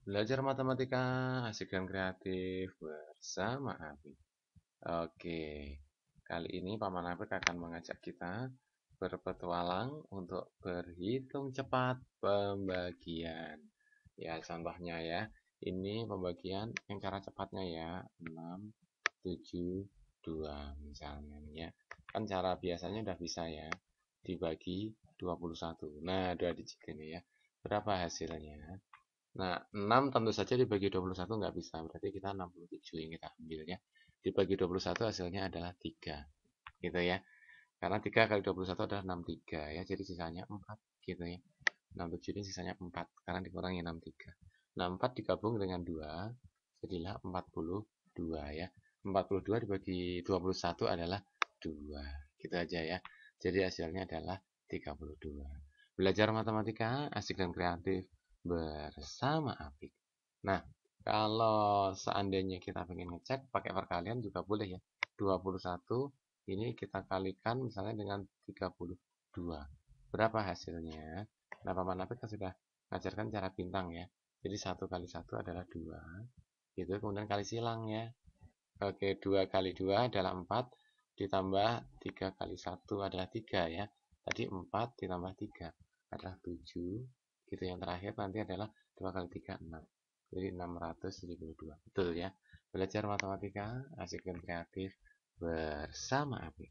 Belajar matematika asik dan kreatif bersama Abi. Oke, kali ini Paman Abi akan mengajak kita berpetualang untuk berhitung cepat pembagian. Ya, contohnya ya, ini pembagian yang cara cepatnya ya, 6, 7, 2 misalnya. Ya. Kan cara biasanya udah bisa ya, dibagi 21. Nah, 2 digit ini ya. Berapa hasilnya? Nah, 6 tentu saja dibagi 21 nggak bisa, berarti kita 67 yang kita ambil ya. Dibagi 21 hasilnya adalah 3, gitu ya. Karena 3 kali 21 adalah 63 ya, jadi sisanya 4 gitu ya. 67 ini sisanya 4, karena dikurangi 63. Nah, 4 digabung dengan 2, jadilah 42 ya. 42 dibagi 21 adalah 2, gitu aja ya. Jadi hasilnya adalah 32. Belajar matematika, asik dan kreatif bersama apik. Nah, kalau seandainya kita ingin ngecek pakai perkalian juga boleh ya. 21 ini kita kalikan misalnya dengan 32. Berapa hasilnya? Nah, Paman Apik kan sudah mengajarkan cara bintang ya. Jadi 1 kali 1 adalah 2. Gitu, kemudian kali silang ya. Oke, 2 kali 2 adalah 4. Ditambah 3 kali 1 adalah 3 ya. Tadi 4 ditambah 3 adalah 7 gitu yang terakhir nanti adalah dua kali tiga enam, jadi enam ratus puluh dua, betul ya belajar matematika asik dan kreatif bersama Abi